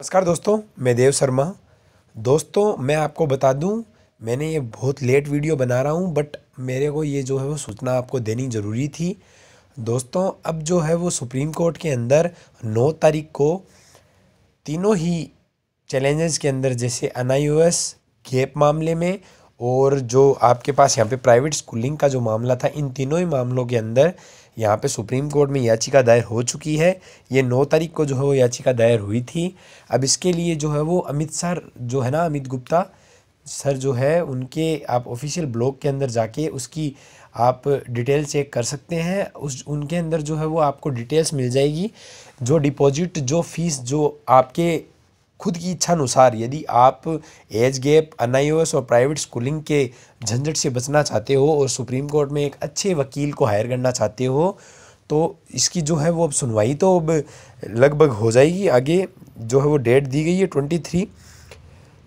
नमस्कार दोस्तों मैं देव शर्मा दोस्तों मैं आपको बता दूं मैंने ये बहुत लेट वीडियो बना रहा हूं बट मेरे को ये जो है वो सूचना आपको देनी ज़रूरी थी दोस्तों अब जो है वो सुप्रीम कोर्ट के अंदर 9 तारीख को तीनों ही चैलेंजेस के अंदर जैसे एन आई गैप मामले में और जो आपके पास यहाँ पे प्राइवेट स्कूलिंग का जो मामला था इन तीनों ही मामलों के अंदर यहाँ पे सुप्रीम कोर्ट में याचिका दायर हो चुकी है ये नौ तारीख को जो है वो याचिका दायर हुई थी अब इसके लिए जो है वो अमित सर जो है ना अमित गुप्ता सर जो है उनके आप ऑफिशियल ब्लॉग के अंदर जाके उसकी आप डिटेल चेक कर सकते हैं उस उनके अंदर जो है वो आपको डिटेल्स मिल जाएगी जो डिपॉजिट जो फीस जो आपके खुद की इच्छा अनुसार यदि आप एज गैप एनआईओएस और प्राइवेट स्कूलिंग के झंझट से बचना चाहते हो और सुप्रीम कोर्ट में एक अच्छे वकील को हायर करना चाहते हो तो इसकी जो है वो अब सुनवाई तो अब लगभग हो जाएगी आगे जो है वो डेट दी गई है ट्वेंटी थ्री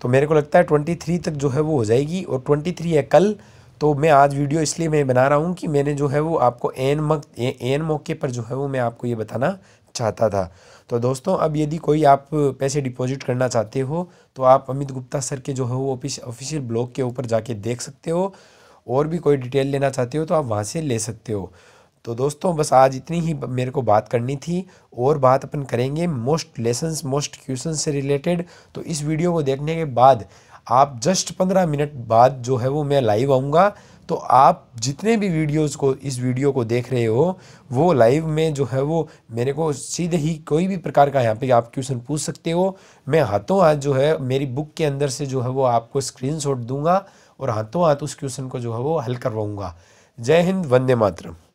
तो मेरे को लगता है ट्वेंटी थ्री तक जो है वो हो जाएगी और ट्वेंटी थ्री है कल तो मैं आज वीडियो इसलिए मैं बना रहा हूँ कि मैंने जो है वो आपको एन मक एन मौके पर जो है वो मैं आपको ये बताना चाहता था तो दोस्तों अब यदि कोई आप पैसे डिपॉजिट करना चाहते हो तो आप अमित गुप्ता सर के जो है वो ऑफिशियल ब्लॉग के ऊपर जाके देख सकते हो और भी कोई डिटेल लेना चाहते हो तो आप वहाँ से ले सकते हो तो दोस्तों बस आज इतनी ही मेरे को बात करनी थी और बात अपन करेंगे मोस्ट लेसन्स मोस्ट क्वेश्चन से रिलेटेड तो इस वीडियो को देखने के बाद आप जस्ट पंद्रह मिनट बाद जो है वो मैं लाइव आऊँगा तो आप जितने भी वीडियोस को इस वीडियो को देख रहे हो वो लाइव में जो है वो मेरे को सीधे ही कोई भी प्रकार का यहाँ पे आप क्वेश्चन पूछ सकते हो मैं हाथों हाथ जो है मेरी बुक के अंदर से जो है वो आपको स्क्रीनशॉट दूंगा और हाथों हाथ उस क्वेश्चन को जो है वो हल करवाऊँगा जय हिंद वंदे मातरम